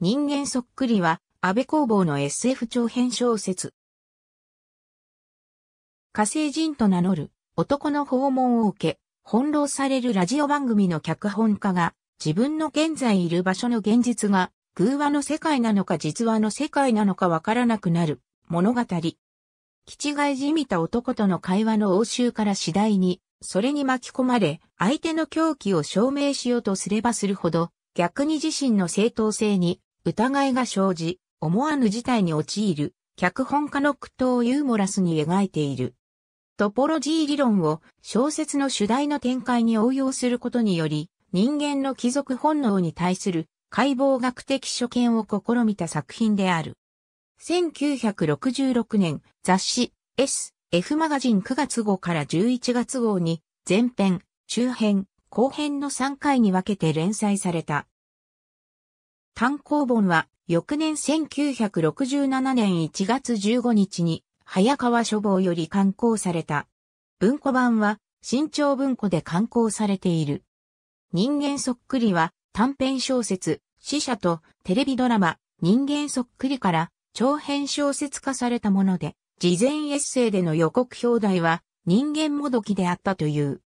人間そっくりは、安倍工房の SF 長編小説。火星人と名乗る男の訪問を受け、翻弄されるラジオ番組の脚本家が、自分の現在いる場所の現実が、偶話の世界なのか実話の世界なのかわからなくなる物語。気違いじみた男との会話の応酬から次第に、それに巻き込まれ、相手の狂気を証明しようとすればするほど、逆に自身の正当性に疑いが生じ、思わぬ事態に陥る、脚本家の苦闘をユーモラスに描いている。トポロジー理論を小説の主題の展開に応用することにより、人間の貴族本能に対する解剖学的所見を試みた作品である。1966年雑誌 S、F マガジン9月号から11月号に前編、中編、後編の3回に分けて連載された。単行本は翌年1967年1月15日に早川書房より刊行された。文庫版は新潮文庫で刊行されている。人間そっくりは短編小説、死者とテレビドラマ、人間そっくりから長編小説化されたもので、事前エッセイでの予告表題は人間もどきであったという。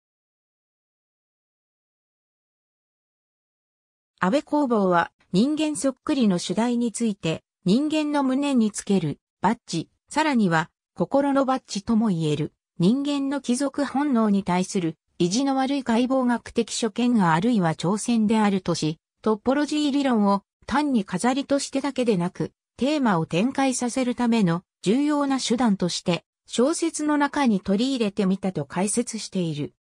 安倍工房は人間そっくりの主題について、人間の胸につけるバッジ、さらには心のバッジとも言える、人間の貴族本能に対する意地の悪い解剖学的所見があるいは挑戦であるとし、トッポロジー理論を単に飾りとしてだけでなく、テーマを展開させるための重要な手段として、小説の中に取り入れてみたと解説している。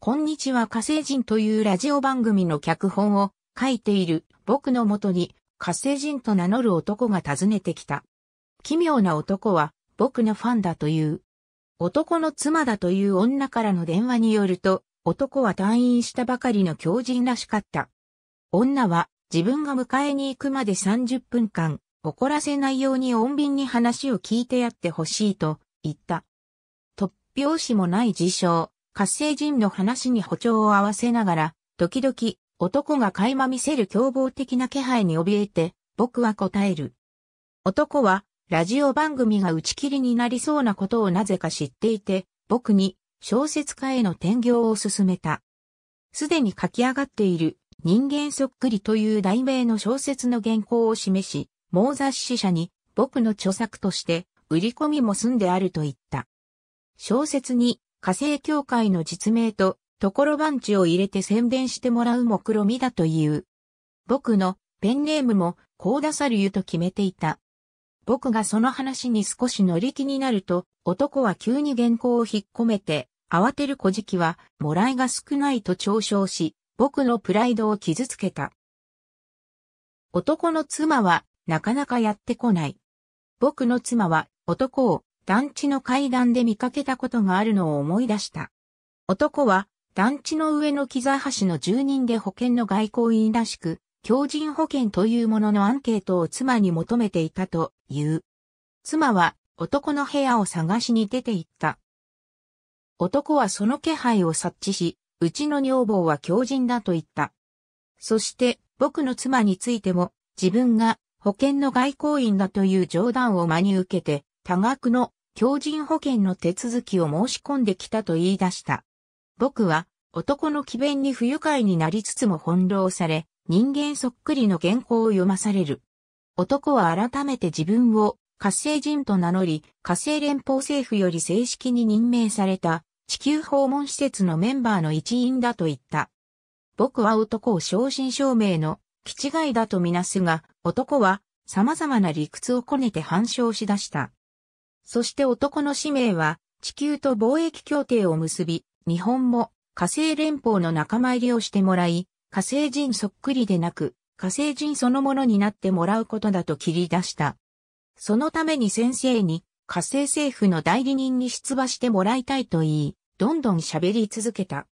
こんにちは火星人というラジオ番組の脚本を書いている僕のもとに、活性人と名乗る男が訪ねてきた。奇妙な男は、僕のファンだという。男の妻だという女からの電話によると、男は退院したばかりの狂人らしかった。女は、自分が迎えに行くまで30分間、怒らせないように穏便に話を聞いてやってほしいと、言った。突拍子もない事象、活性人の話に歩調を合わせながら、時々、男が垣間見せる凶暴的な気配に怯えて、僕は答える。男は、ラジオ番組が打ち切りになりそうなことをなぜか知っていて、僕に小説家への転業を勧めた。すでに書き上がっている人間そっくりという題名の小説の原稿を示し、猛雑誌社に僕の著作として売り込みも済んであると言った。小説に火星協会の実名とところ番地を入れて宣伝してもらう目論みだという。僕のペンネームも、こう出さるゆと決めていた。僕がその話に少し乗り気になると、男は急に原稿を引っ込めて、慌てる小じきは、もらいが少ないと嘲笑し、僕のプライドを傷つけた。男の妻は、なかなかやってこない。僕の妻は、男を、団地の階段で見かけたことがあるのを思い出した。男は、団地の上の木沢橋の住人で保険の外交員らしく、強人保険というもののアンケートを妻に求めていたという。妻は男の部屋を探しに出て行った。男はその気配を察知し、うちの女房は強人だと言った。そして僕の妻についても自分が保険の外交員だという冗談を真に受けて多額の強人保険の手続きを申し込んできたと言い出した。僕は男の奇弁に不愉快になりつつも翻弄され、人間そっくりの原稿を読まされる。男は改めて自分を火星人と名乗り、火星連邦政府より正式に任命された地球訪問施設のメンバーの一員だと言った。僕は男を正真正銘の気違いだとみなすが、男は様々な理屈をこねて反証し出した。そして男の使命は地球と貿易協定を結び、日本も火星連邦の仲間入りをしてもらい、火星人そっくりでなく、火星人そのものになってもらうことだと切り出した。そのために先生に火星政府の代理人に出馬してもらいたいと言い、どんどん喋り続けた。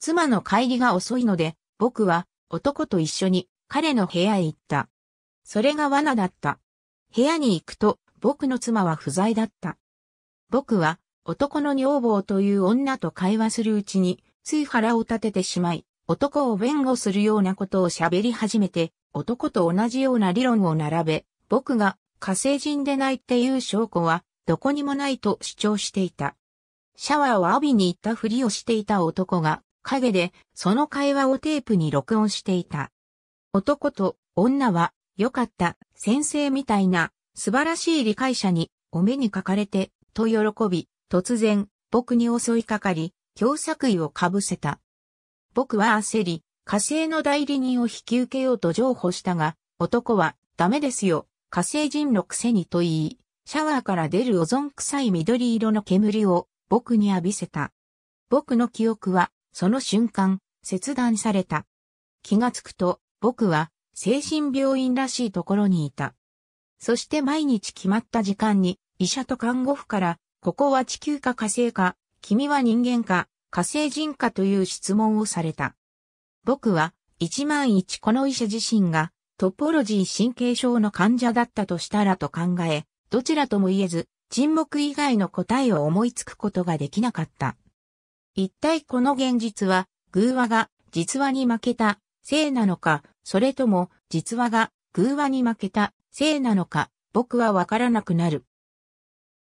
妻の帰りが遅いので、僕は男と一緒に彼の部屋へ行った。それが罠だった。部屋に行くと僕の妻は不在だった。僕は男の女房という女と会話するうちに、つい腹を立ててしまい、男を弁護するようなことを喋り始めて、男と同じような理論を並べ、僕が火星人でないっていう証拠はどこにもないと主張していた。シャワーを浴びに行ったふりをしていた男が陰でその会話をテープに録音していた。男と女はよかった先生みたいな素晴らしい理解者にお目にかかれてと喜び突然、僕に襲いかかり、凶作為をかぶせた。僕は焦り、火星の代理人を引き受けようと譲歩したが、男は、ダメですよ、火星人のくせにと言い、シャワーから出るオゾン臭い緑色の煙を僕に浴びせた。僕の記憶は、その瞬間、切断された。気がつくと、僕は、精神病院らしいところにいた。そして毎日決まった時間に、医者と看護婦からここは地球か火星か、君は人間か、火星人かという質問をされた。僕は、一万一この医者自身が、トポロジー神経症の患者だったとしたらと考え、どちらとも言えず、沈黙以外の答えを思いつくことができなかった。一体この現実は、偶話が実話に負けたせいなのか、それとも実話が偶話に負けたせいなのか、僕はわからなくなる。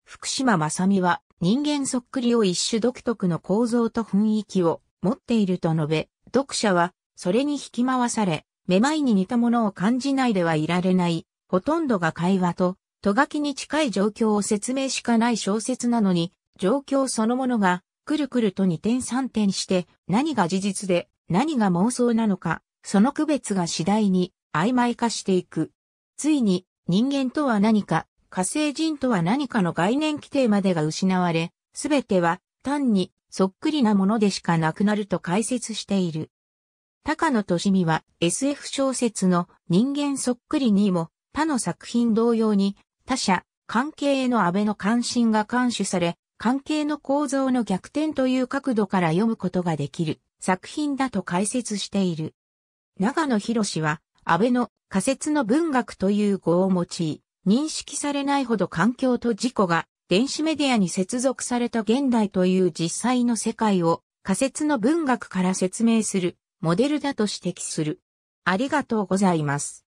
福島正美は人間そっくりを一種独特の構造と雰囲気を持っていると述べ、読者はそれに引き回され、めまいに似たものを感じないではいられない、ほとんどが会話と、とがきに近い状況を説明しかない小説なのに、状況そのものが、くるくると二点三点して、何が事実で、何が妄想なのか、その区別が次第に曖昧化していく。ついに、人間とは何か、火星人とは何かの概念規定までが失われ、すべては単にそっくりなものでしかなくなると解説している。高野俊美は SF 小説の人間そっくりにも他の作品同様に他者、関係への安倍の関心が監視され、関係の構造の逆転という角度から読むことができる作品だと解説している。長野博士は安倍の仮説の文学という語を用い、認識されないほど環境と事故が電子メディアに接続された現代という実際の世界を仮説の文学から説明するモデルだと指摘する。ありがとうございます。